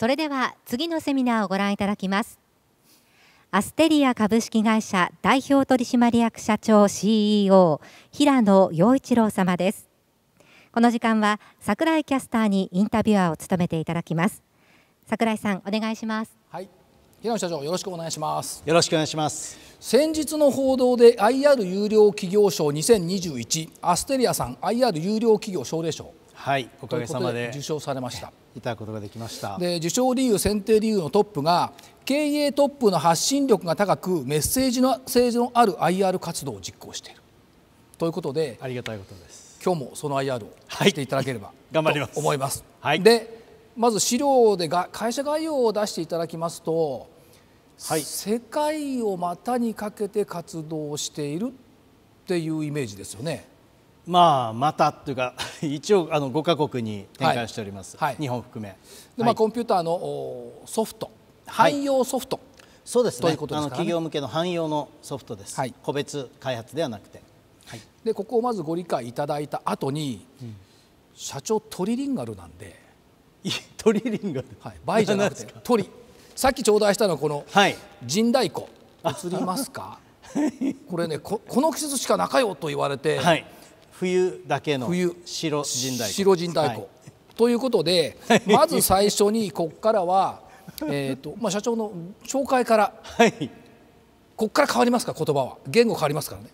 それでは次のセミナーをご覧いただきますアステリア株式会社代表取締役社長 CEO 平野陽一郎様ですこの時間は桜井キャスターにインタビュアーを務めていただきます桜井さんお願いしますはい平野社長よろしくお願いしますよろしくお願いします先日の報道で IR 有料企業賞2021アステリアさん IR 有料企業奨励賞はいおかげさまで受賞されましたいただくことができましたで受賞理由選定理由のトップが経営トップの発信力が高くメッセージの性のある IR 活動を実行しているということでありがたいことです今日もその IR をしていただければ、はい、頑張ります思います、はい、でまず資料でが会社概要を出していただきますと、はい、世界を股にかけて活動しているっていうイメージですよねまあ、またというか、一応あの5か国に展開しております、はい、日本含め。でまあ、コンピューターのソフト、汎用ソフト、そうですね、ということです、ね、企業向けの汎用のソフトです、はい、個別開発ではなくて、はい、でここをまずご理解いただいた後に、うん、社長トリリンガルなんでトリリンガル、はい、倍じゃなくてトリさっき頂戴したのはこの陣太鼓映りますか これねここの季節しか仲よと言われて、はい、冬だけの冬白人太白鼓、はい、ということで、まず最初にここからは えと、まあ、社長の紹介から、はい、ここから変わりますか言葉は言語変わりますからね。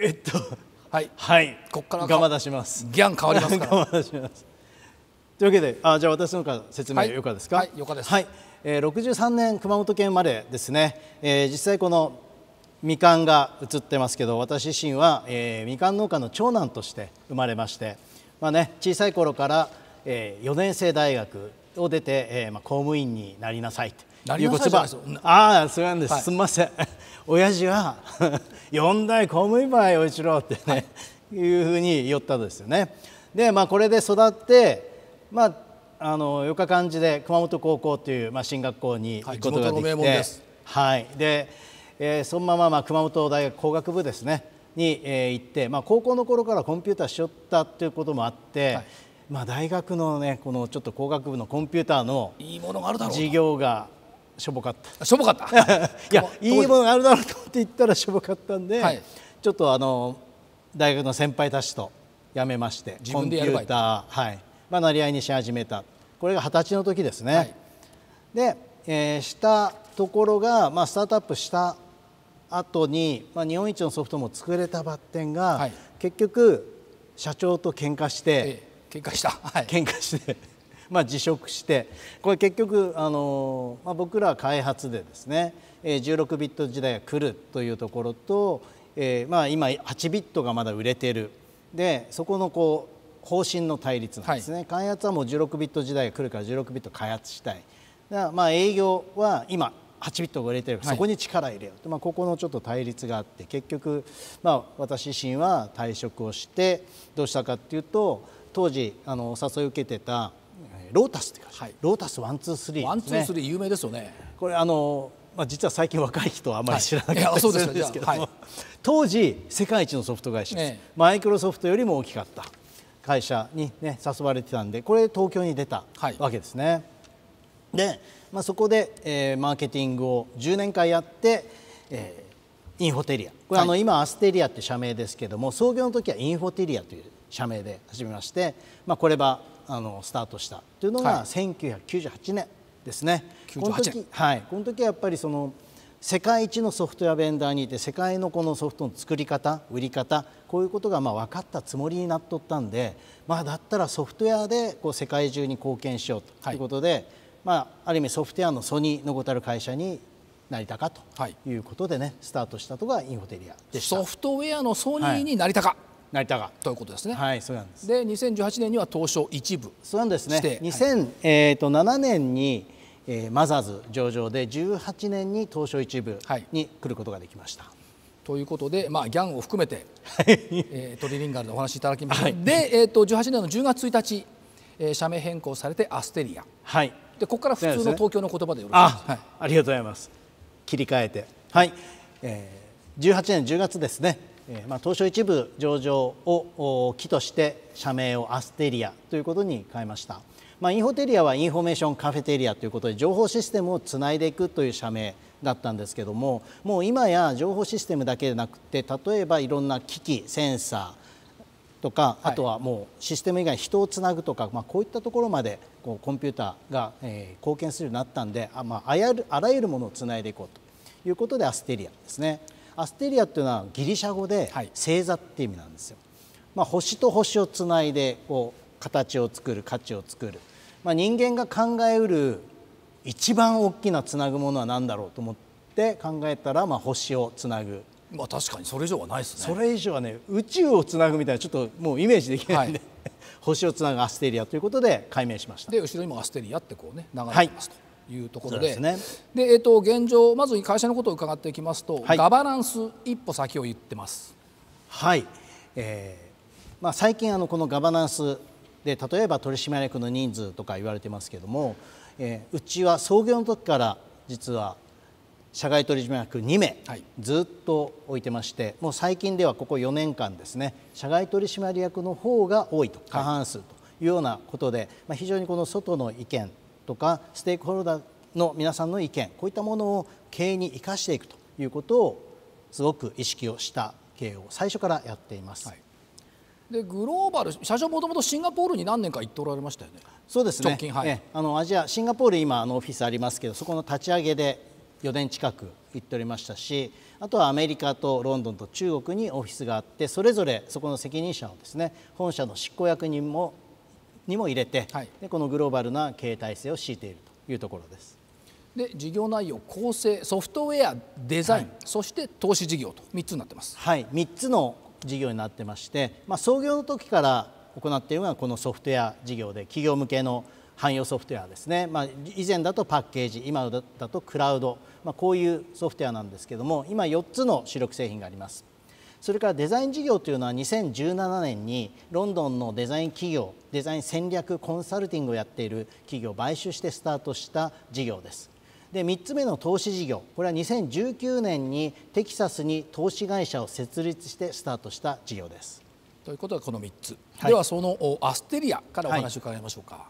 えっとはい、はい、ここからガマ出しますギャン変わりますから というわけであじゃあ私のから説明、よかですか、はい、よかです、はいえー、63年熊本県生まれですね、えー、実際このみかんが映ってますけど私自身は、えー、みかん農家の長男として生まれまして、まあね、小さい頃から、えー、4年生大学を出て、えーまあ、公務員になりなさいという言葉ああそうなんです、はい、すみません 親父は4 代公務員ば用意しろってね、はい、いうふうに言ったんですよね。でまあ、これで育って、まあ、あのよか感じで熊本高校という、まあ、進学校に行くことができて、はい、はい、でえー、そのまままあ熊本大学工学部ですねに、えー、行って、まあ、高校の頃からコンピューターしよったっていうこともあって、はい、まあ、大学のねこのちょっと工学部のコンピューターの授業がしょぼかったしょぼかった いやいいものがあるだろうと思って言ったらしょぼかったんで、はい、ちょっとあの大学の先輩たちと辞めましてコンピューター、はいまあ、なり合いにし始めたこれが二十歳の時ですね、はい、で、えー、したところが、まあ、スタートアップした後に、まあ、日本一のソフトも作れたバッテンが、はい、結局社長と喧嘩して、ええ、喧嘩した、はい、喧嘩して まあ辞職してこれ結局、あのまあ、僕らは開発でですね、えー、16ビット時代が来るというところと、えーまあ、今8ビットがまだ売れてるでそこのこう方針の対立なんですね、はい、開発はもう16ビット時代が来るから16ビット開発したいまあ営業は今8ビットが売れてる、そこに力入れようと、はい、まあ、ここのちょっと対立があって結局、まあ、私自身は退職をしてどうしたかっていうと当時あのお誘いを受けてたロータスって会社、はい、ロータスワンツースリー、ワンツースリー有名ですよねこれあの、まあ、実は最近若い人はあまり知らなかったりするんですけども、はい、当時世界一のソフト会社です、マイクロソフトよりも大きかった会社に、ね、誘われてたんでこれ東京に出たわけですね。でまあ、そこで、えー、マーケティングを10年間やって、えー、インフォテリアこれ、はい、あの今アステリアって社名ですけども創業の時はインフォテリアという社名で始めまして、まあ、これはあのスタートしたというのが1998年ですね。はい、この時はいこの時はやっぱりその世界一のソフトウェアベンダーにいて世界のこのソフトの作り方売り方こういうことがまあ分かったつもりになっとったんで、まあ、だったらソフトウェアでこう世界中に貢献しようということで、はいまあ、ある意味ソフトウェアのソニーのごたる会社に成りたかということでね、はい、スタートしたのがインフォテリアでしたソフトウェアのソニーになりたか、はい、りたかということですね。はい、そうなんです。で、2018年には東証一部そうなんですね。2007年に、えー、マザーズ上場で18年に東証一部に来ることができました。はいということで、まあ、ギャンを含めて、えー、トリリンガルでお話いただきました、はい、で、えーと、と18年の10月1日、えー、社名変更されてアステリア、はい、でここから普通の東京の言葉でよろしいですか、ね、はい、ありがとうございます切り替えてはい、えー、18年10月ですね、えー、まあ、東証一部上場を機として社名をアステリアということに変えました、まあ、インフォテリアはインフォメーションカフェテリアということで情報システムをつないでいくという社名だったんですけどももう今や情報システムだけでなくて例えばいろんな機器センサーとか、あとはもうシステム以外人をつなぐとか、まあ、こういったところまでこうコンピューターが、えー、貢献するようになったんであ,、まあ、あやるあらゆるものをつないでいこうということでアステリアですねアステリアっていうのはギリシャ語で星座っていう意味なんですよ、まあ、星と星をつないでこう形を作る価値を作る、まあ、人間が考えうる一番大きなつなぐものは何だろうと思って考えたら、まあ、星をつなぐまあ確かにそれ以上はないですねそれ以上はね宇宙をつなぐみたいなちょっともうイメージできないんで、はい、星をつなぐアステリアということで解明しましたで後ろにもアステリアってこうね流れてますと。いいうところでで、ねで、えーと、と現状まず会社のことを伺っていきますと、はい、ガバナンス一歩先を言ってますはい、えーまあ、最近あのこのガバナンスで例えば取締役の人数とか言われてますけども、えー、うちは創業の時から実は社外取締役2名、はい、ずっと置いてましてもう最近ではここ4年間ですね社外取締役の方が多いと過半数というようなことで、はい、まあ、非常にこの外の意見とかステークホルダーの皆さんの意見こういったものを経営に生かしていくということをすごく意識をした経営を最初からやっています。はいでグローバル社長もともとシンガポールに何年か行っておられましたよね。そうですね。はい、あのアジアシンガポール今あのオフィスありますけど、そこの立ち上げで4年近く行っておりましたしあとはアメリカとロンドンと中国にオフィスがあってそれぞれそこの責任者をですね本社の執行役人もにも入れて、はい、でこのグローバルな経営体制を敷いているというところです。で事業内容構成ソフトウェアデザイン、はい、そして投資事業と3つになってます。はい3つの事業になってまして、まあ、創業の時から行っているのがこのソフトウェア事業で企業向けの汎用ソフトウェアですね、まあ、以前だとパッケージ今だとクラウド、まあ、こういうソフトウェアなんですけども今4つの主力製品がありますそれからデザイン事業というのは2017年にロンドンのデザイン企業デザイン戦略コンサルティングをやっている企業を買収してスタートした事業ですで3つ目の投資事業これは2019年にテキサスに投資会社を設立してスタートした事業ですということはこの3つ、はい、ではそのアステリアからお話を伺いましょうか、はい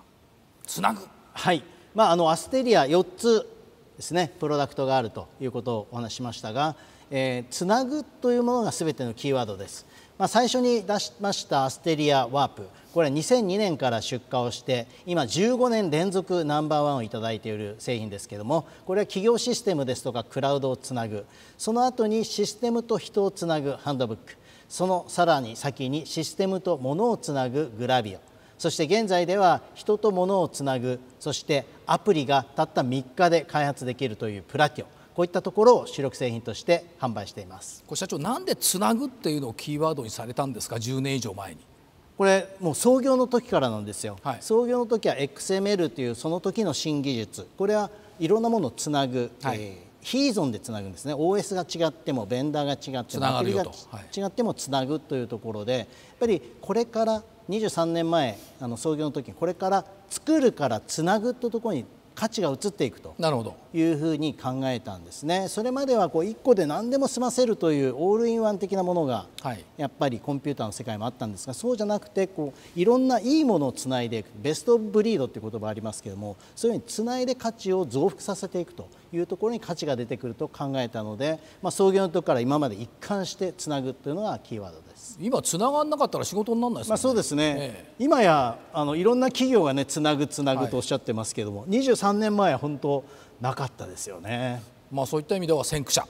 つなぐはい、まあ、あのアステリア4つですねプロダクトがあるということをお話しましたが、えー、つなぐというものが全てのキーワードです、まあ、最初に出しましたアステリアワープこれは2002年から出荷をして今15年連続ナンバーワンを頂いている製品ですけどもこれは企業システムですとかクラウドをつなぐその後にシステムと人をつなぐハンドブックそのさらに先にシステムと物をつなぐグラビオそして現在では人と物をつなぐそしてアプリがたった3日で開発できるというプラティオこういったところを主力製品として販売していますこれ社長なんでつなぐっていうのをキーワードにされたんですか10年以上前にこれもう創業の時からなんですよ、はい、創業の時は XML というその時の新技術これはいろんなものをつなぐ、はい、えー、ヒーゾンでつなぐんですね OS が違ってもベンダーが違ってもアプリが違ってもつなぐというところでやっぱりこれから23年前あの創業の時にこれから作るからつなぐというところに価値が移っていくというふうに考えたんですねそれまではこう1個で何でも済ませるというオールインワン的なものがやっぱりコンピューターの世界もあったんですがそうじゃなくてこういろんないいものをつないでいくベスト・ブ・リードっていう言葉ありますけどもそういうふうにつないで価値を増幅させていくというところに価値が出てくると考えたので、まあ、創業のところから今まで一貫してつなぐというのがキーワードです今つながらなかったら仕事にならない、ね、まあ、そうですね、ええ、今やあのいろんな企業がねつなぐつなぐとおっしゃってますけども、はい、23年前は本当なかったですよね、まあ、そういった意味では先駆者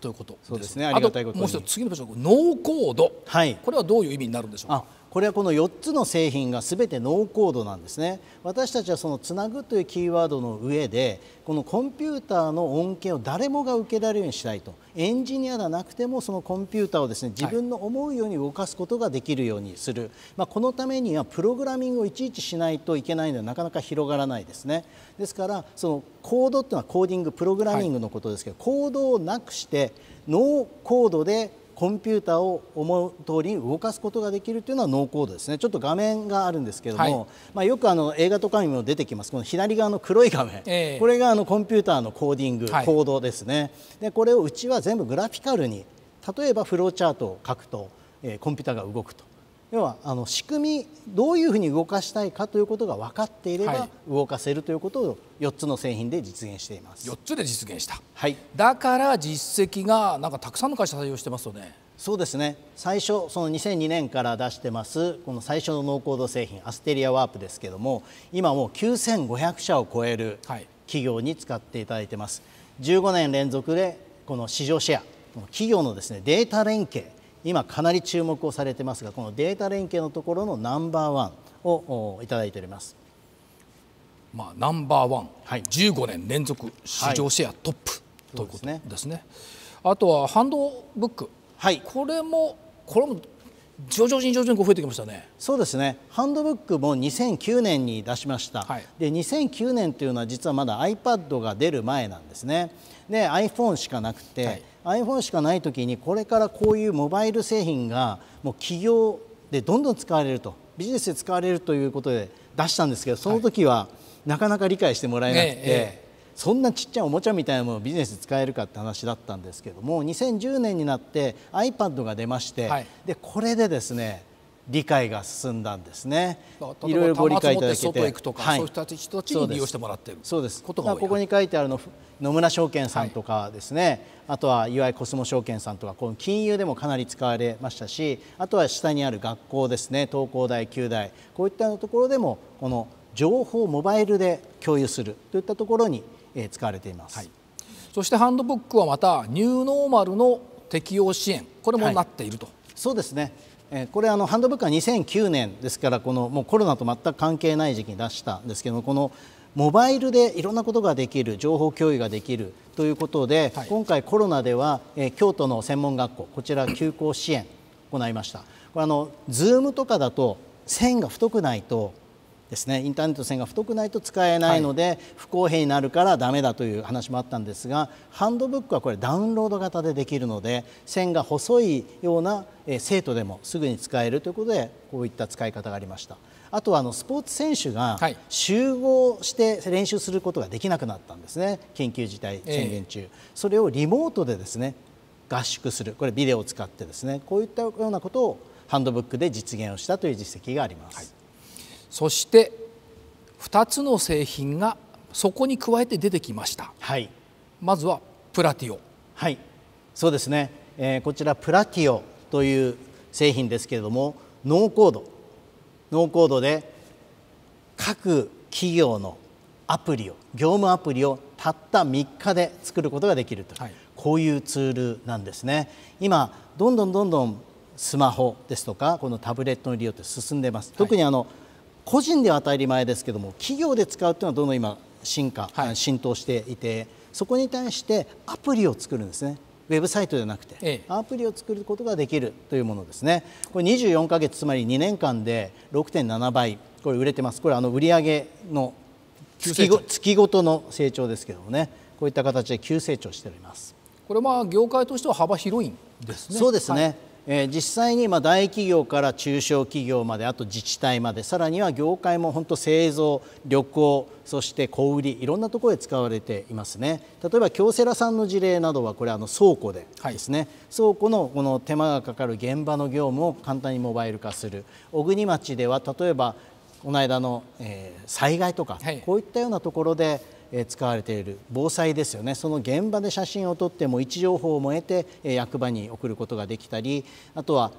ということ、ね、そうですねありがたいこともう一つ次の部署濃厚度、はい、これはどういう意味になるんでしょうかこれはこの4つの製品が全てノーコードなんですね私たちはその「つなぐ」というキーワードの上でこのコンピューターの恩恵を誰もが受けられるようにしたいとエンジニアではなくてもそのコンピューターをですね自分の思うように動かすことができるようにする、はい、まあ、このためにはプログラミングをいちいちしないといけないのはなかなか広がらないですねですからそのコードっていうのはコーディングプログラミングのことですけど、はい、コードをなくしてノーコードでコンピューターを思う通りに動かすことができるというのはノーコードですねちょっと画面があるんですけれども、はい、まあ、よくあの映画とかにも出てきますこの左側の黒い画面、えー、これがあのコンピューターのコーディング、はい、コードですねでこれをうちは全部グラフィカルに例えばフローチャートを書くと、えー、コンピューターが動くと要はあの仕組みどういうふうに動かしたいかということが分かっていれば、動かせるということを4つの製品で実現しています4つで実現した、はい、だから実績がなんかたくさんの会社採用してますよねそうですね最初その2002年から出してますこの最初のノーコード製品アステリアワープですけども今もう9500社を超える企業に使っていただいてます、はい、15年連続でこの市場シェア企業のですねデータ連携今かなり注目をされてますがこのデータ連携のところのナンバーワンを頂いております。まあ、ナンバーワン、はい、15年連続市場シェアトップ、はい、ということですね。すねあとはハンドブック、はい、これもこれも徐々に徐々に増えてきましたねそうですねハンドブックも2009年に出しました、はい、で2009年というのは実はまだ iPad が出る前なんですねで iPhone しかなくて、はい、iPhone しかない時にこれからこういうモバイル製品がもう企業でどんどん使われるとビジネスで使われるということで出したんですけどその時はなかなか理解してもらえなくて、はいええそんなちっちゃいおもちゃみたいなものをビジネス使えるかって話だったんですけども2010年になって iPad が出まして、はい、でこれでですね理解が進んだんですね。いろいろご理解いただけて、行くとか、はい、そうした人たちに利用してもらってる。そうです。ことがここに書いてあるの野村証券さんとかですね、はい、あとは岩井コスモ証券さんとかこの金融でもかなり使われましたし、あとは下にある学校ですね、東工大、九大こういったところでもこの情報をモバイルで共有するといったところに使われています、はい、そしてハンドブックはまたニューノーマルの適用支援これもなっていると、はい、そうですねこれあのハンドブックは2009年ですからこのもうコロナと全く関係ない時期に出したんですけどもこのモバイルでいろんなことができる情報共有ができるということで、はい、今回コロナでは、え京都の専門学校こちら休校支援行いましたこれあのズームとかだと線が太くないとですねインターネット線が太くないと使えないので、はい、不公平になるからダメだという話もあったんですがハンドブックはこれダウンロード型でできるので線が細いような生徒でもすぐに使えるということでこういった使い方がありました。あとはあのスポーツ選手が集合して練習することができなくなったんですね、緊急事態宣言中、えー、それをリモートでですね合宿する、これ、ビデオを使ってですねこういったようなことをハンドブックで実現をしたという実績があります。はいそして二つの製品がそこに加えて出てきました、はい、まずはプラティオはいそうですね、えー、こちらプラティオという製品ですけれどもノーコードノーコードで各企業のアプリを業務アプリをたった3日で作ることができると、はい、こういうツールなんですね今どんどんどんどんスマホですとかこのタブレットの利用って進んでます特にあの、個人では当たり前ですけども企業で使うというのはどんどん今進化、はい、浸透していてそこに対してアプリを作るんですねウェブサイトじゃなくて、ええ、アプリを作ることができるというものですねこれ24か月つまり2年間で6.7倍これ売れてますこれあの売上の月ご月ごとの成長ですけどもねこういった形で急成長しておりますこれまあ業界としては幅広いんですねそうですね、はいえ実際にま大企業から中小企業まであと自治体までさらには業界も本当製造旅行そして小売いろんなところで使われていますね例えば京セラさんの事例などはこれあの倉庫でですね、はい、倉庫のこの手間がかかる現場の業務を簡単にモバイル化する小国町では例えばこの間の、え災害とか、こういったようなところで使われている防災ですよねその現場で写真を撮っても位置情報をも得て役場に送ることができたりあとは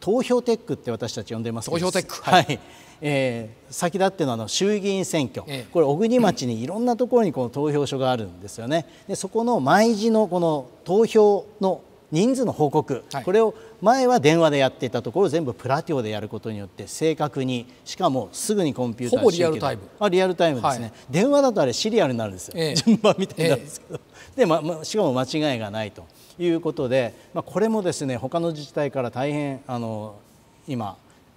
投票テックって私たち呼んでます投票テック、はい、えー、先立ってのあの衆議院選挙、ええ、これ小国町にいろんなところにこの投票所があるんですよねでそこの毎時のこの投票の人数の報告、はい、これを前は電話でやっていたところ全部プラティオでやることによって正確にしかもすぐにコンピューターほぼリアルタイムあリアルタイムですね、はい、電話だとあれシリアルになるんですよ、ええ、順番みたいなんですけど、え、で、ま、しかも間違いがないということで、まあ、これもですね他の自治体から大変あの今、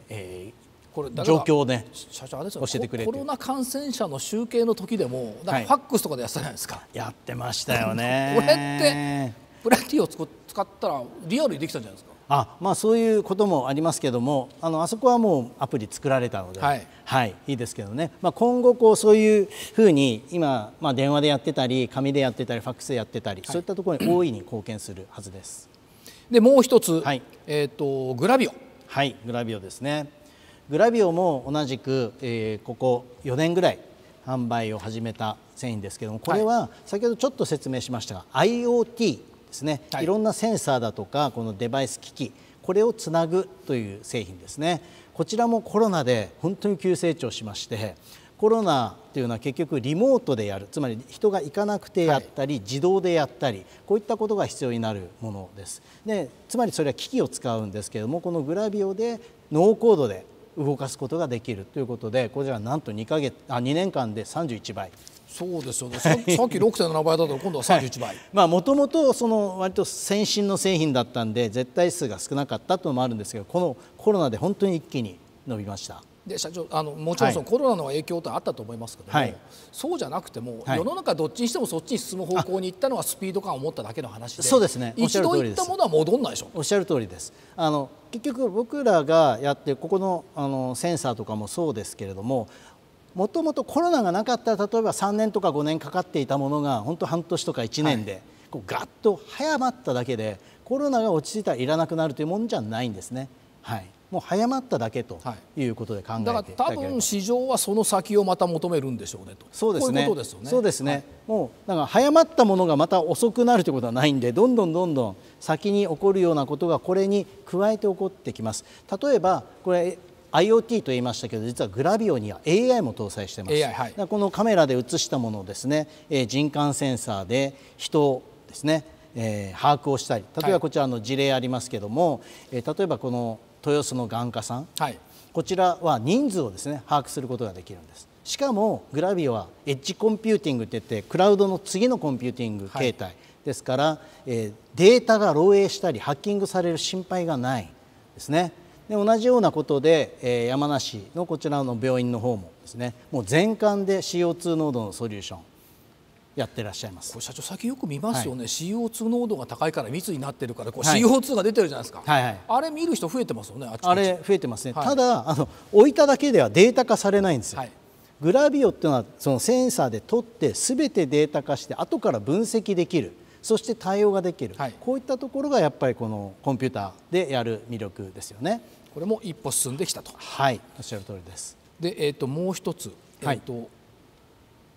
えーこれ状況をね社長あれですよ教えてくれコロナ感染者の集計の時でもなんかファックスとかでやってたじゃないですか、はい、やってましたよね これってプラティを使ったらリアルにできたんじゃないですかあまあ、そういうこともありますけどもあのあそこはもうアプリ作られたので、はい、はい、い、いですけどね、まあ、今後こうそういうふうに今、まあ、電話でやってたり紙でやってたりファックスでやってたり、はい、そういったところに大いに貢献するはずです。でもう一つ、はいえーと、グラビオはいグラビオですねグラビオも同じく、えー、ここ4年ぐらい販売を始めた繊維ですけどもこれは先ほどちょっと説明しましたが、IoT ですね、はい、いろんなセンサーだとかこのデバイス機器これをつなぐという製品ですねこちらもコロナで本当に急成長しましてコロナというのは結局リモートでやるつまり人が行かなくてやったり、はい、自動でやったりこういったことが必要になるものですでつまりそれは機器を使うんですけどもこのグラビオでノーコードで動かすことができるということでこちらなんと 2, ヶ月あ2年間で31倍そうですよね、さっき6.7倍 だったら今度は31倍、はい、まあもともとその割と先進の製品だったんで絶対数が少なかったというのもあるんですけどこのコロナで本当に一気に伸びましたで社長あのもちろんその、コロナの影響とあったと思いますけども、はい、そうじゃなくても、世の中どっちにしてもそっちに進む方向に行ったのはスピード感を持っただけの話でそうですね一度行ったものは戻んないでしょおっしゃる通りですあの結局僕らがやってここのあのセンサーとかもそうですけれどももともとコロナがなかったら例えば3年とか5年かかっていたものが本当半年とか1年で、こうガッと早まっただけでコロナが落ち着いたらいらなくなるというもんじゃないんですね。はいもう早まっただけということで考えて、はい、だから多分市場はその先をまた求めるんでしょうねとそうですね、ね、そうですね、はい、もうなんか早まったものがまた遅くなるということはないんでどんどんどんどん先に起こるようなことがこれに加えて起こってきます例えばこれ IoT と言いましたけど実はグラビオには AI も搭載してます、AI はい、このカメラで映したものをですね、え人感センサーで人ですね、えー、把握をしたり例えばこちらの事例ありますけども、はえ、い、例えばこの豊洲の眼科さん、はい、こちらは人数をですね把握することができるんですしかもグラビオはエッジコンピューティングっていってクラウドの次のコンピューティング形態、ですから、えー、データが漏洩したりハッキングされる心配がないですねで同じようなことで、え山梨のこちらの病院の方もですねもう全館で CO2 濃度のソリューションやってらっしゃいますこれ社長最近よく見ますよね、はい、CO2 濃度が高いから密になってるからこう CO2 が出てるじゃないですか、はいはいはい、あれ見る人増えてますよねあちあれ増えてますね、はい、ただあの置いただけではデータ化されないんですよ、はい、グラビオっていうのはそのセンサーで取ってすべてデータ化して後から分析できるそして対応ができる、こういったところがやっぱりこのコンピューターでやる魅力ですよね。これも一歩進んできたと。はい、おっしゃる通りです。で、えっ、ー、ともう一つ、えっ、ー、と、はい、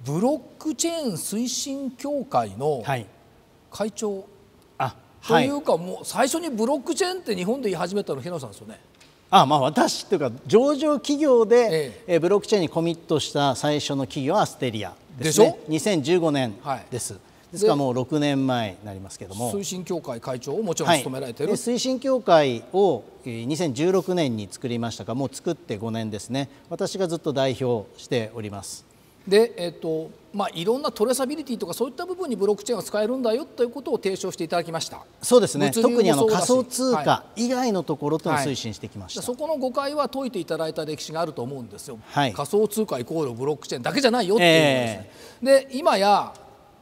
ブロックチェーン推進協会の会長、はい、あというか、はい、もう最初にブロックチェーンって日本で言い始めたの平野さんですよね。あまあ、私というか上場企業で、ええブロックチェーンにコミットした最初の企業はアステリアです、ね、でしょ2015年です、ですからもう6年前になりますけれども推進協会会長をもちろん務められてる、はい、推進協会を2016年に作りましたかもう作って5年ですね私がずっと代表しておりますで、えーとまあ、いろんなトレーサビリティとかそういった部分にブロックチェーンは使えるんだよということを提唱していただきましたそうですね特にあの仮想通貨以外のところとも推進してきました、はいはい、そこの誤解は解いていただいた歴史があると思うんですよ、はい、仮想通貨イコールブロックチェーンだけじゃないよっていうことですね、えー、で今や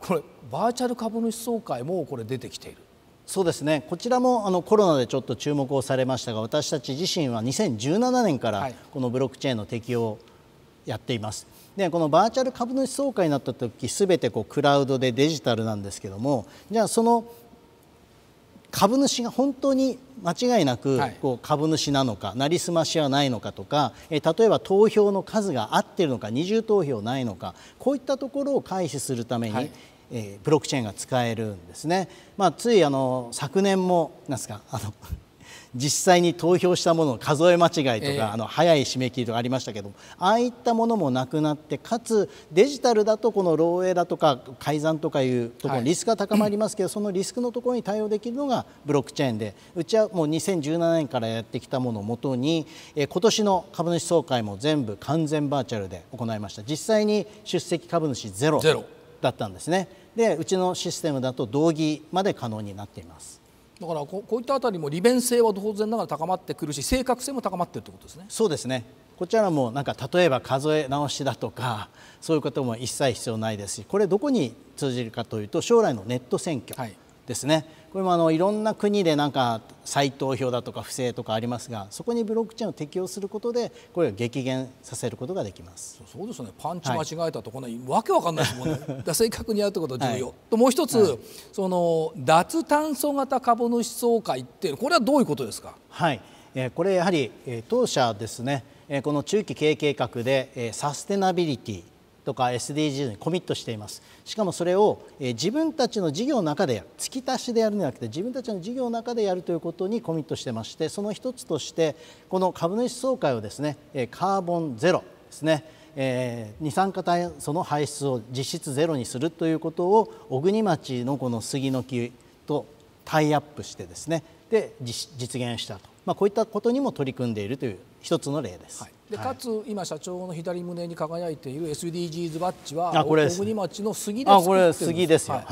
これバーチャル株主総会もこれ出てきているそうですねこちらもあのコロナでちょっと注目をされましたが私たち自身は2017年からこのブロックチェーンの適用をやっています。でこのバーチャル株主総会になった時全てこうクラウドでデジタルなんですけどもじゃあその株主が本当に間違いなくこう株主なのか、なりすましはないのかとか、え例えば投票の数が合ってるのか二重投票ないのかこういったところを回避するために、えブロックチェーンが使えるんですね。まあ、ついあの昨年もなんですかあの 実際に投票したものの数え間違いとか、えー、あの早い締め切りとかありましたけどああいったものもなくなってかつデジタルだとこの漏洩だとか改ざんとかいうところリスクが高まりますけど、はい、そのリスクのところに対応できるのがブロックチェーンでうちはもう2017年からやってきたものをもとに、えー、今年の株主総会も全部完全バーチャルで行いました実際に出席株主ゼロだったんですね。でうちのシステムだと同義まで可能になっていますだからこういったあたりも利便性は当然ながら高まってくるし正確性も高まっているということですねそうですねこちらもなんか例えば数え直しだとかそういうことも一切必要ないですしこれどこに通じるかというと将来のネット選挙、はい、ですねこれもあのいろんな国でなんか再投票だとか不正とかありますがそこにブロックチェーンを適用することでこれを激減させることができますそうですねパンチ間違えたとこの、はい、わけわかんないですもんね 正確にやるってことは重要、はい、もう一つ、はい、その脱炭素型株主総会ってこれはどういうことですかはい、えこれやはり、え当社ですねこの中期経営計画でサステナビリティとか SDGs にコミットしていますしかもそれを自分たちの事業の中でやる突き足しでやるんじゃなくて自分たちの事業の中でやるということにコミットしてましてその一つとしてこの株主総会をですねカーボンゼロですねえー、二酸化炭素の排出を実質ゼロにするということを小国町のこの杉の木とタイアップしてですねで実現したと、まあ、こういったことにも取り組んでいるという一つの例です。はいでかつ、今社長の左胸に輝いている SDGs バッジはあこれ大国町の杉で作ってるんですあこれ杉ですよ、はい、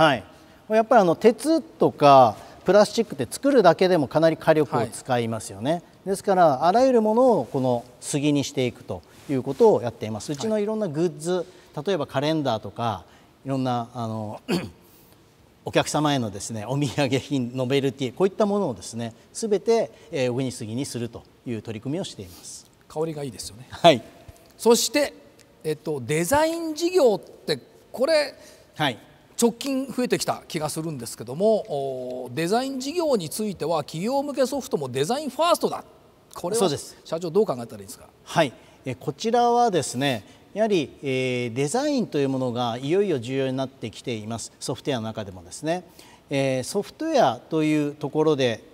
はい、やっぱりあの鉄とかプラスチックって作るだけでもかなり火力を使いますよね、はい、ですからあらゆるものをこの杉にしていくということをやっていますうちのいろんなグッズ、例えばカレンダーとかいろんなあの お客様へのですねお土産品ノベルティこういったものをですねすべて小国杉にするという取り組みをしています。香りがいいですよね。はい、そして、えっと、デザイン事業ってこれ、はい、直近増えてきた気がするんですけどもデザイン事業については企業向けソフトもデザインファーストだこれは社長どう考えたらいいですかはいえこちらはですねやはり、えー、デザインというものがいよいよ重要になってきていますソフトウェアの中でもですね、えー、ソフトウェアというところで、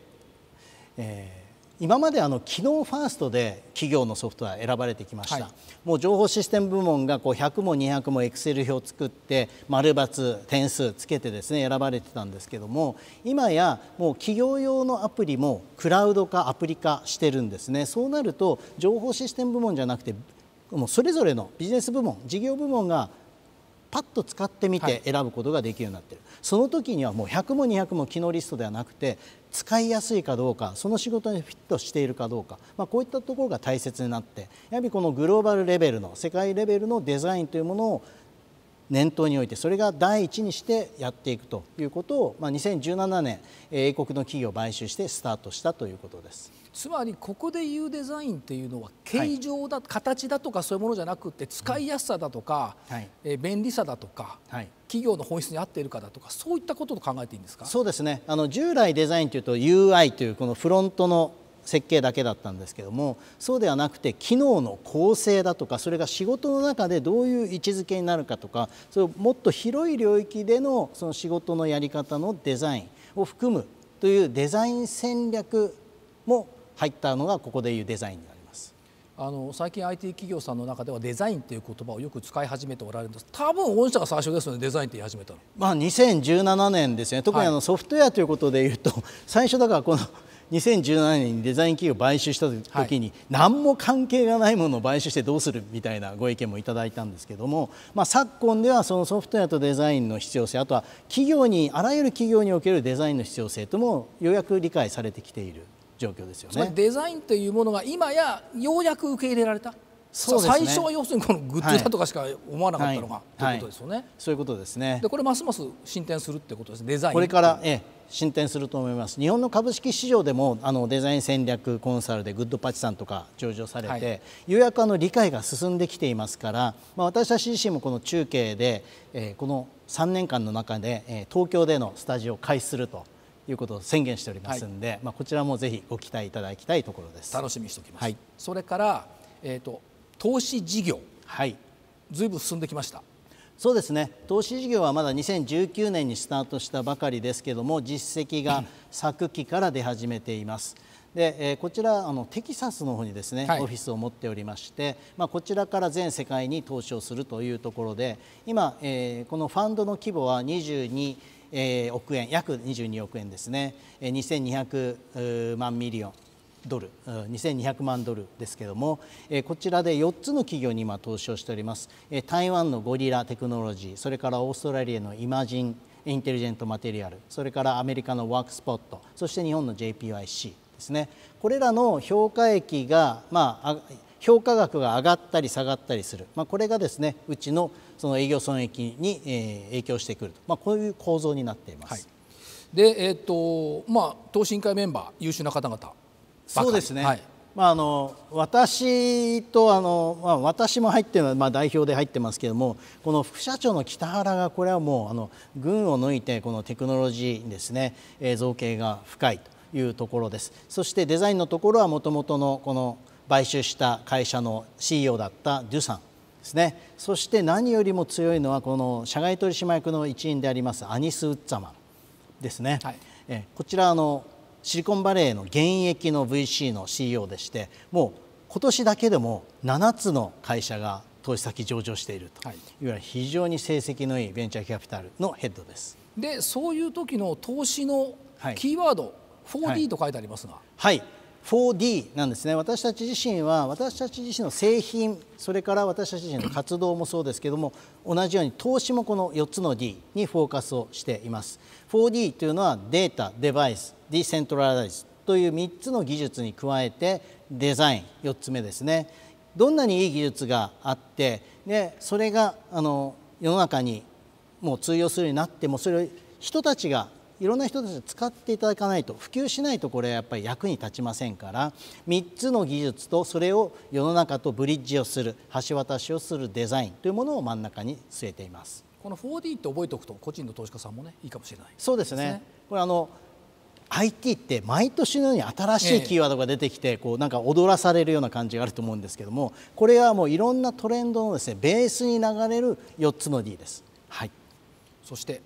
えー今まであの機能ファーストで企業のソフトは選ばれてきました、はい、もう情報システム部門がこう100も200もエクセル表を作って丸×点数つけてですね選ばれてたんですけども今やもう企業用のアプリもクラウド化アプリ化してるんですねそうなると情報システム部門じゃなくてもうそれぞれのビジネス部門事業部門がパッと使ってみて選ぶことができるようになってる、はい、その時にはもう100も200も機能リストではなくて使いやすいかどうかその仕事にフィットしているかどうか、まあ、こういったところが大切になってやはりこのグローバルレベルの世界レベルのデザインというものを念頭においてそれが第一にしてやっていくということを、まあ、2017年英国の企業を買収してスタートしたということです。つまりここで言うデザインっていうのは形状だ、はい、形だとかそういうものじゃなくて使いやすさだとか、はい、え便利さだとか、はい、企業の本質に合っているかだとかそういったことと考えていいんですかそうですねあの従来デザインというと UI というこのフロントの設計だけだったんですけどもそうではなくて機能の構成だとかそれが仕事の中でどういう位置づけになるかとかそれもっと広い領域でのその仕事のやり方のデザインを含むというデザイン戦略も入ったのがここでいうデザインになりますあの最近 IT 企業さんの中ではデザインという言葉をよく使い始めておられるんです多分御社が最初ですよねデザインって言い始めたの、まあ、2017年ですね特にあのソフトウェアということでいうと、はい、最初だからこの2017 年にデザイン企業を買収した時に、何も関係がないものを買収してどうするみたいなご意見もいただいたんですけども、まあ、昨今ではそのソフトウェアとデザインの必要性あとは企業にあらゆる企業におけるデザインの必要性ともようやく理解されてきている状況ですよねデザインというものが今やようやく受け入れられたそう、ね、最初は要するにこのグッズだとかしか思わなかったのが、はい、ということですよね、そういうことですねでこれますます進展するってことですデザインこれからええ進展すると思います日本の株式市場でもあのデザイン戦略コンサルでグッドパチさんとか上場されて、はい、ようやくあの理解が進んできていますから、まあ、私たち自身もこの中継で、えー、この3年間の中で、えー、東京でのスタジオを開始するということを宣言しておりますんで、はい、まあ、こちらもぜひご期待いただきたいところです楽しみにしておきます、はい、それから、えーと、投資事業、はい、ずいぶん進んできましたそうですね投資事業はまだ2019年にスタートしたばかりですけども実績が 昨期から出始めています。で、えー、こちらあのテキサスの方にですね、はい、オフィスを持っておりまして、まあ、こちらから全世界に投資をするというところで今、えー、このファンドの規模は22え億円約22億円ですね、え2200万ミリオンドル2200万ドルですけれどもこちらで4つの企業に今投資をしております台湾のゴリラテクノロジーそれからオーストラリアのイマジンインテリジェントマテリアルそれからアメリカのワークスポットそして日本の JPYC ですねこれらの評価益が、まあ、評価額が上がったり下がったりする、まあ、これがですねうちのその営業損益に、え影響してくると、まあ、こういう構造になっています。はい、で、えーとまあ、東進会メンバー優秀な方々そうですね、はいまあ、あの私とあの、まあ、私も入ってまあ、代表で入ってますけれどもこの副社長の北原がこれはもうあの群を抜いてこのテクノロジーですね、えー、造形が深いというところですそしてデザインのところはもともとのこの買収した会社の CEO だったデュさんですねそして何よりも強いのはこの社外取締役の一員でありますアニス・ウッツァマンですね、はい、えこちらあのシリコンバレーの現役の VC の CEO でしてもう今年だけでも7つの会社が投資先上場していると、い、う、わゆ非常に成績のいいベンチャーキャピタルのヘッドです。でそういう時の投資のキーワード、はい、4D と書いてありますが、はい、はい 4D なんですね私たち自身は私たち自身の製品それから私たち自身の活動もそうですけども同じように投資もこの4つの D にフォーカスをしています 4D というのはデータデバイスディセントラライズという3つの技術に加えてデザイン4つ目ですねどんなにいい技術があってでそれがあの世の中にもう通用するようになってもそれを人たちがいろんな人たちに使っていただかないと普及しないとこれやっぱり役に立ちませんから3つの技術とそれを世の中とブリッジをする橋渡しをするデザインというものを真ん中に据えていますこの 4D って覚えておくと個人の投資家さんもねいいかもしれないそうですね、ね、これあの IT って毎年のように新しいキーワードが出てきてこうなんか踊らされるような感じがあると思うんですけどもこれはもういろんなトレンドのですねベースに流れる4つの D です。はい、そして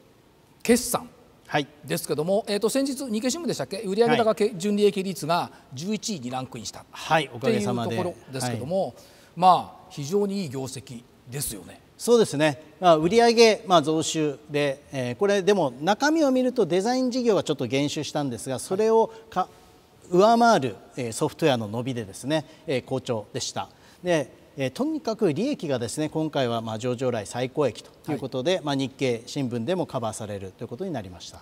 決算はい、ですけども、えー、と先日、日経新聞でしたっけ、売上高、はい、純利益率が11位にランクインした、はい、おかげさまでというところですけども、はい、まあ、非常にいい業績ですよね。そうですね、まあ、売上、まあ、増収で、えー、これ、でも中身を見るとデザイン事業はちょっと減収したんですが、それをか、上回るソフトウェアの伸びでですね好調でした。でえー、とにかく利益がですね今回はまあ上場来最高益ということで、はい、まあ、日経新聞でもカバーされるということになりました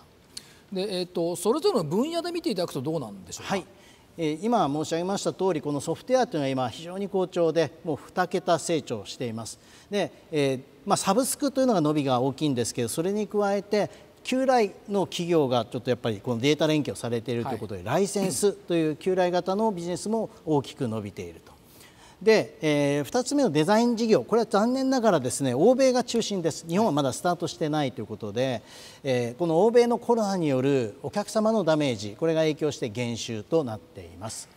で、えーと、それぞれの分野で見ていただくとどうなんでしょうか。はい今申し上げました通りこのソフトウェアというのは今非常に好調でもう2桁成長していますで、えまあ、サブスクというのが伸びが大きいんですけどそれに加えて旧来の企業がちょっとやっぱりこのデータ連携をされているということで、はい、ライセンスという旧来型のビジネスも大きく伸びているとで、えー、2つ目のデザイン事業これは残念ながらですね欧米が中心です日本はまだスタートしてないということで、えー、この欧米のコロナによるお客様のダメージこれが影響して減収となっています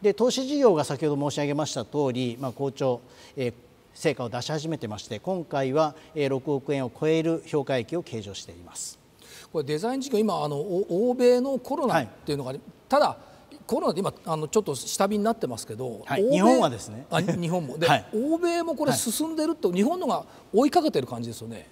で投資事業が先ほど申し上げました通り、まあ、好調、えー、成果を出し始めてまして今回は6億円を超える評価益を計上していますこれデザイン事業今あの欧米のコロナっていうのが、はい、ただコロナで今あのちょっと下火になってますけど、はい、日本はですねあ日本もではい、欧米もこれ進んでると、日本のが追いかけてる感じですよね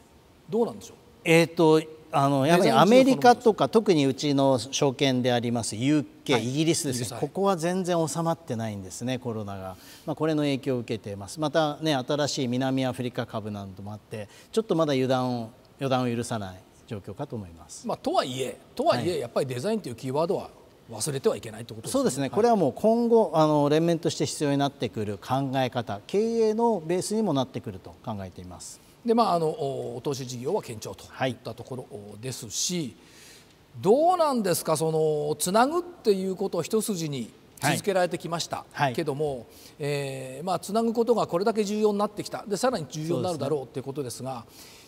どうなんでしょうえっ、ー、とあのやっぱりアメリカとか特にうちの証券であります UK、はい、イギリスですねここは全然収まってないんですねコロナが、まあ、これの影響を受けていますまたね新しい南アフリカ株などもあってちょっとまだ油断を予断を許さない状況かと思います、まあ、とはいえとはいえ、やっぱりデザインというキーワードは忘れてはいけないということ、ね、そうですね、これはもう今後あの連綿として必要になってくる考え方経営のベースにもなってくると考えています。でまあ、あの投資事業は堅調といったところですし、はい、どうなんですかそのつなぐっていうことを一筋に続けられてきました、はい、けども、えー、まあ、つなぐことがこれだけ重要になってきたでさらに重要になるだろうということですが、ね、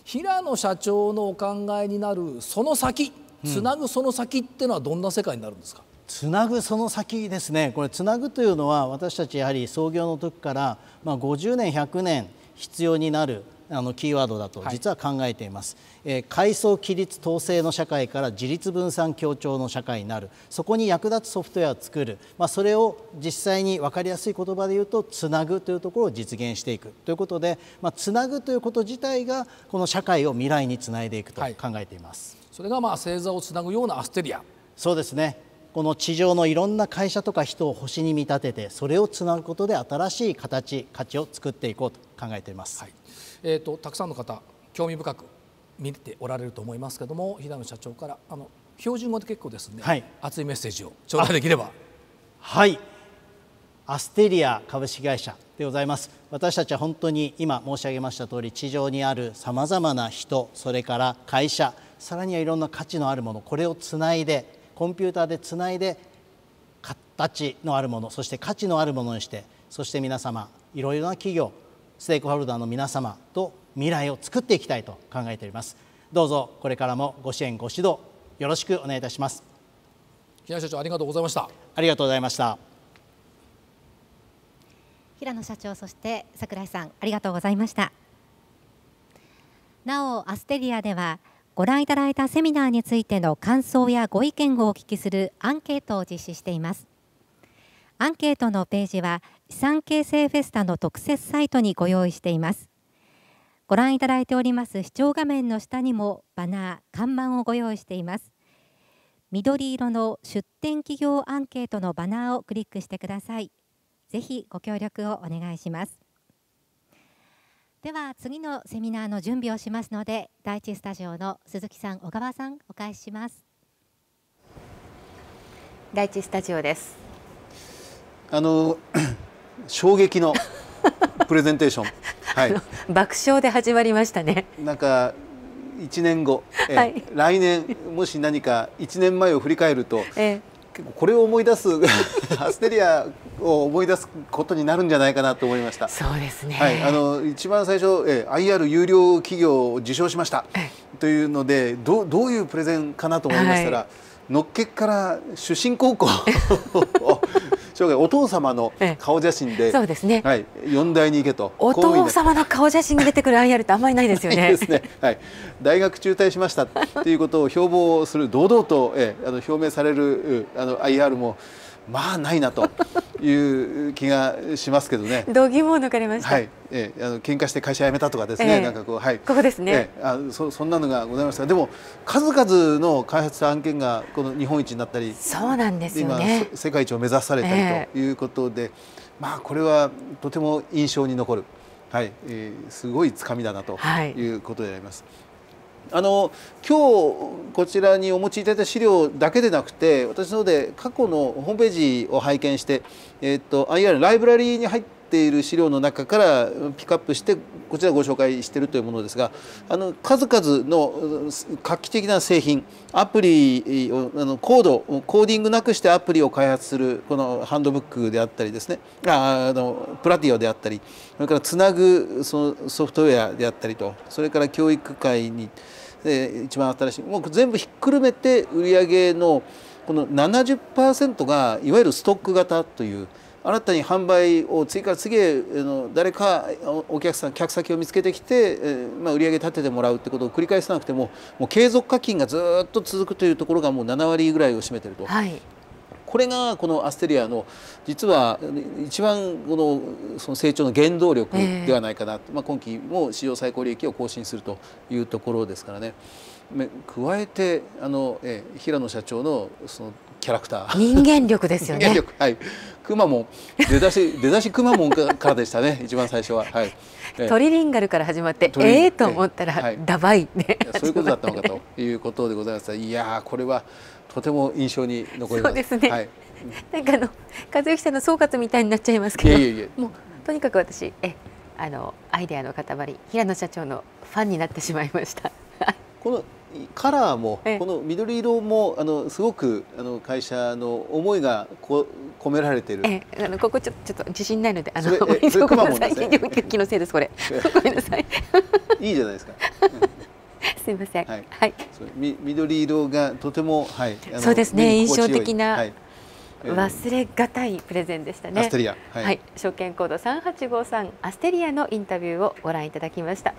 平野社長のお考えになるその先つなぐその先っていうのはどんな世界になるんですか、うん、つなぐその先ですねこれつなぐというのは私たちやはり創業の時から、まあ、50年100年必要になるあのキーワードだと実は考えています、はい、えー、階層規律統制の社会から自立分散協調の社会になるそこに役立つソフトウェアを作る、まあ、それを実際に分かりやすい言葉で言うとつなぐというところを実現していくということで、まあ、つなぐということ自体がこの社会を未来につないでいくと考えています。はいそれがまあ星座をつなぐようなアステリアそうですねこの地上のいろんな会社とか人を星に見立ててそれをつなぐことで新しい形価値を作っていこうと考えています、はい、えーと、たくさんの方興味深く見ておられると思いますけども平野社長からあの標準語で結構ですね、はい、熱いメッセージを頂戴できればはいアステリア株式会社でございます私たちは本当に今申し上げました通り地上にあるさまざまな人それから会社さらにはいろんな価値のあるものこれをつないでコンピューターでつないで形のあるものそして価値のあるものにしてそして皆様いろいろな企業ステークホルダーの皆様と未来を作っていきたいと考えておりますどうぞこれからもご支援ご指導よろしくお願いいたします平野社長ありがとうございましたありがとうございました平野社長そして櫻井さんありがとうございましたなおアステリアではご覧いただいたセミナーについての感想やご意見をお聞きするアンケートを実施しています。アンケートのページは資産形成フェスタの特設サイトにご用意しています。ご覧いただいております視聴画面の下にもバナー、看板をご用意しています。緑色の出展企業アンケートのバナーをクリックしてください。ぜひご協力をお願いします。では次のセミナーの準備をしますので第一スタジオの鈴木さん小川さんお返しします第一スタジオですあの 衝撃の プレゼンテーションはい、爆笑で始まりましたねなんか1年後、はい、来年もし何か1年前を振り返ると、ええ、結構これを思い出す アステリアを思い出すことになるんじゃないかなと思いましたそうですね、はい、あの一番最初、えー、IR 有料企業を受賞しましたというのでどどういうプレゼンかなと思いましたら、はい、のっけから出身高校生涯お父様の顔写真で、そうですね、はい、四大に行けとお父様の顔写真に出てくる IR ってあんまりないですよね。ですね、はい、大学中退しましたっていうことを標榜する堂々と、えー、あの表明されるあの IR も。まあないなと いう気がしますけどね。度肝を抜かれました。はい、えー、あの喧嘩して会社辞めたとかですね、えー、なんかこうはいここですね。えー、あそそんなのがございましたでも数々の開発案件がこの日本一になったり、そうなんですよね。世界一を目指されたりということで、えー、まあこれはとても印象に残る。はい、えー、すごい掴みだなということであります。はいあの今日こちらにお持ちいただいた資料だけでなくて私ので過去のホームページを拝見して、えー、っとゆるライブラリーに入っている資料の中からピックアップしてこちらご紹介しているというものですがあの数々の画期的な製品アプリをあのコードコーディングなくしてアプリを開発するこのハンドブックであったりですねああのプラティオであったりそれからつなぐそのソフトウェアであったりとそれから教育界に。で一番新しいもう全部ひっくるめて売り上のこの70%がいわゆるストック型という新たに販売を追加次へ誰かお客さん客先を見つけてきて、まあ、売り上げ立ててもらうってことを繰り返さなくてももう継続課金がずっと続くというところがもう7割ぐらいを占めてると、はい、これがこのアステリアの実は一番このその成長の原動力ではないかな、えー、まあ、今期も史上最高利益を更新するというところですからね。加えてあの、えー、平野社長のそのキャラクター人間力ですよね。人間力はいくまモン出だし 出だしくまモンからでしたね一番最初は、はい、トリリンガルから始まってええー、と思ったら、はい、ダバイね、そういうことだったのかということでございますいやこれはとても印象に残ります。そうですね。はい、なんかあの和幸さんの総括みたいになっちゃいますけど、いやいやもうとにかく私えあのアイデアの塊平野社長のファンになってしまいました。このカラーもこの緑色もあのすごくあの会社の思いがこ込められてる。えあのここちょちょっと自信ないのであのごめんなさい。気のせいですこれ。ごめんなさい。いいじゃないですか。すみません。はい。はい、み緑色がとてもはいそうですね印象的な、はい忘れがたいプレゼンでしたね。アステリア、はい、はい、証券コード三八五三アステリアのインタビューをご覧いただきました。